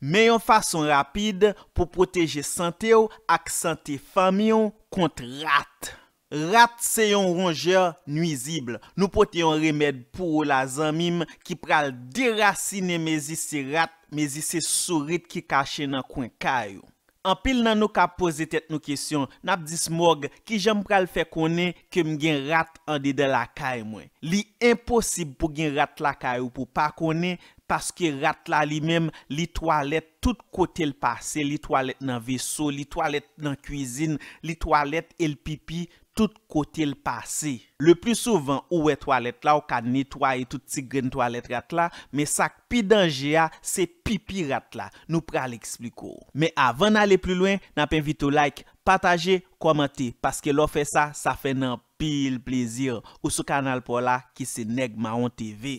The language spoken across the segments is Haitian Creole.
Men yon fason rapide pou proteje sante ou ak sante fami ou kont rat. Rat se yon rongeur nwizible. Nou pote yon remed pou ou la zanmim ki pral dirasine mezi se rat mezi se sorit ki kache nan kwen kayo. Anpil nan nou ka pose tet nou kesyon, nap dismorg ki jom pral fe konen kem gen rat an dede la kay mwen. Li imposib pou gen rat la kayo pou pa konen, Paske rat la li mem, li toalet tout kote l'pase, li toalet nan viso, li toalet nan kuisine, li toalet el pipi tout kote l'pase. Le plus souvent ou e toalet la ou ka netoye tout ti gren toalet rat la, me sak pi denje a, se pipi rat la. Nou pra l'ekspliko. Me avan nale plou lwen, nan pen vitou like, pataje, komante, paske lo fe sa, sa fe nan pil plezir. Ou sou kanal pou la ki se neg maon TV.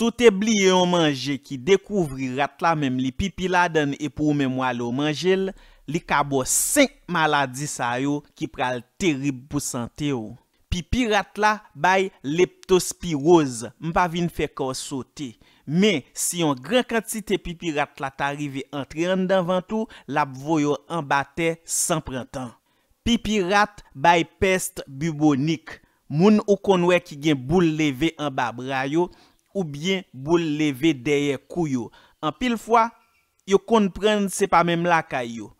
Sote bli yon manje ki dekouvri rat la mem li pipi la dan epou mem wale o manjel, li kabo senk maladi sa yo ki pral terib pou sante yo. Pipi rat la bay leptospirose, mpa vin fek an sote. Men, si yon gran kantite pipi rat la tarive antre an davan tou, lab voyo an bate sanprentan. Pipi rat bay pest bubonik. Moun ou konwe ki gen boule leve an bab rayo, Ou byen boul leve deye kouyo. An pil fwa, yo konpren se pa mem la kayo.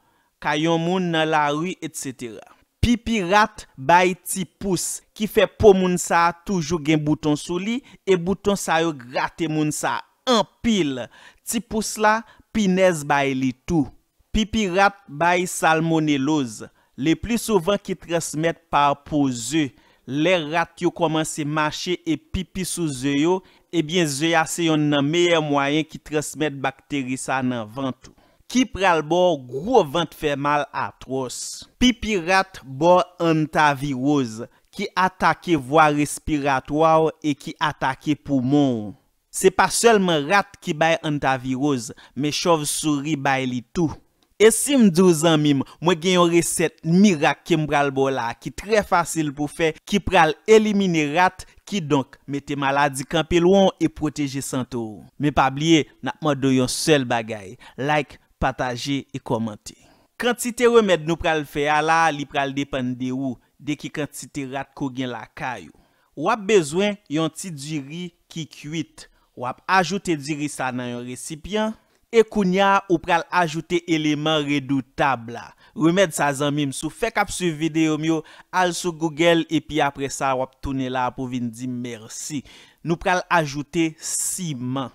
Kayon moun nan la rwi, etc. Pi pi rat bay tipous. Ki fe pou moun sa toujou gen bouton sou li. E bouton sa yo grate moun sa. An pil. Tipous la, pines bay li tou. Pi pi rat bay salmonellose. Le pli souvan ki transmet par pou zeu. Le rat ki yo komanse mache e pipi sou zeyo, ebyen eh zeya se yon nan meye mwayen ki transmit bakterisa nan vantou. Ki pral bo, gro vant fè mal atros. Pipi rat bo antavirouz, ki atake vwa respiratouw e ki atake poumon. Se pa selman rat ki bay antavirouz, me chov suri bay li tou. E si mdouzan mim, mwen gen yon resept mirak ke mbral bo la ki tre fasil pou fe ki pral elimine rat ki donk me te maladi kampe lwon e proteje san tou. Me pablie, napman do yon sel bagay. Like, pataje e komante. Kantite remed nou pral fe ala li pral depande ou deki kantite rat kou gen la kayo. Wap bezwen yon ti diri ki kuit. Wap ajoute diri sa nan yon resipyan. Ekounya, ou pral ajoute eleman redoutab la. Remed sa zanmim sou. Fek ap sou videyo myo, al sou Google, epi apre sa wap tounela pou vin di mersi. Nou pral ajoute siman.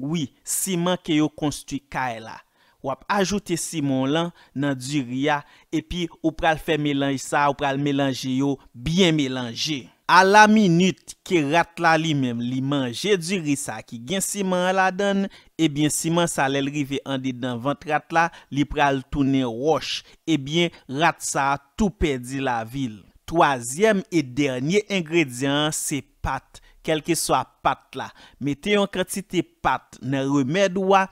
Oui, siman ki yo konstu kae la. Wap ajoute siman lan nan diriya, epi ou pral fe melanj sa, ou pral melanji yo, bien melanji. A la minute. Ke rat la li menm li manje di ri sa ki gen siman la dan, ebyen siman sa lèl rive andi dan vant rat la, li pral toune wosh, ebyen rat sa tou pedi la vil. Toazyem e dernyè ingredyant se pat, kelke so a pat la. Metè yon kratite pat nan remèd wwa,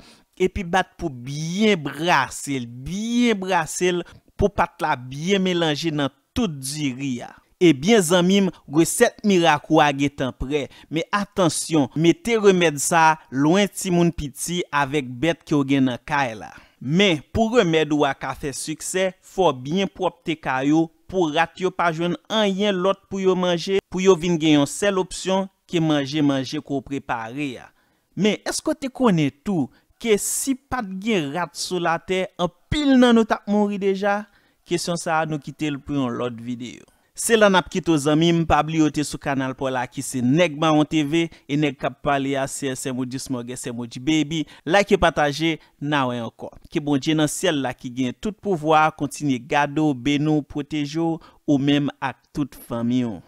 epi bat pou byen brase l, byen brase l, pou pat la byen mélange nan tout di ri ya. Ebyen zanmim, gwe set mirak wage tanpre, me atensyon, me te remed sa, lwen ti moun piti avek bet ki ou gen nan kaela. Men, pou remed waka fe suksè, fo bien prop te kayo, pou rat yo pajwen an yen lot pou yo manje, pou yo vin genyon sel opsyon, ke manje manje ko prepari ya. Men, esko te konen tou, ke si pat gen rat sou la te, an pil nan nou tak mori deja? Kesyon sa, nou kite l pou yon lot videyo. Se lan apkito zanmim, pabli ote sou kanal pou la ki se neg mawant TV e neg kap pale a se se mou di smogue se mou di bebi, la ki pataje, nawe anko. Ki bon di nan sel la ki gen tout pouvoa, kontine gado, benou, potejo, ou mem ak tout famiyon.